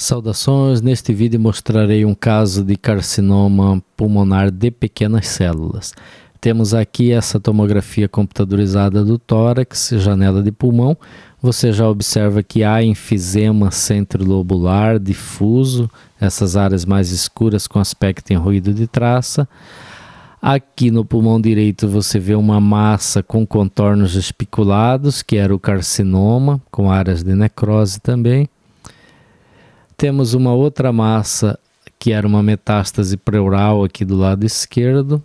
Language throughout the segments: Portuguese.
Saudações! Neste vídeo mostrarei um caso de carcinoma pulmonar de pequenas células. Temos aqui essa tomografia computadorizada do tórax, janela de pulmão. Você já observa que há enfisema centrilobular difuso, essas áreas mais escuras com aspecto ruído de traça. Aqui no pulmão direito você vê uma massa com contornos espiculados, que era o carcinoma, com áreas de necrose também. Temos uma outra massa que era uma metástase pleural aqui do lado esquerdo.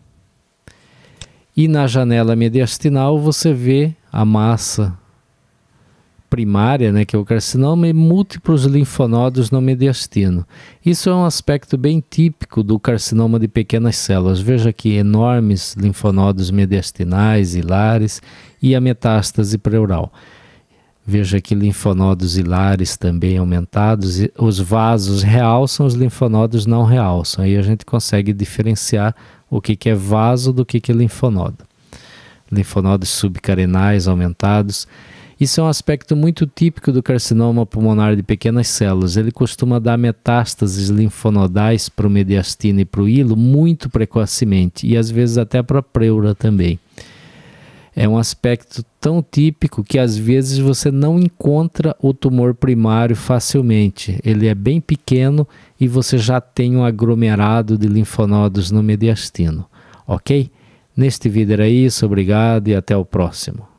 E na janela mediastinal você vê a massa primária, né, que é o carcinoma, e múltiplos linfonodos no mediastino. Isso é um aspecto bem típico do carcinoma de pequenas células. Veja aqui enormes linfonodos mediastinais, hilares e a metástase pleural. Veja que linfonodos hilares também aumentados, os vasos realçam, os linfonodos não realçam. Aí a gente consegue diferenciar o que, que é vaso do que, que é linfonodo. Linfonodos subcarenais aumentados. Isso é um aspecto muito típico do carcinoma pulmonar de pequenas células. Ele costuma dar metástases linfonodais para o mediastino e para o hilo muito precocemente e às vezes até para a pleura também. É um aspecto tão típico que às vezes você não encontra o tumor primário facilmente. Ele é bem pequeno e você já tem um aglomerado de linfonodos no mediastino, ok? Neste vídeo era isso, obrigado e até o próximo.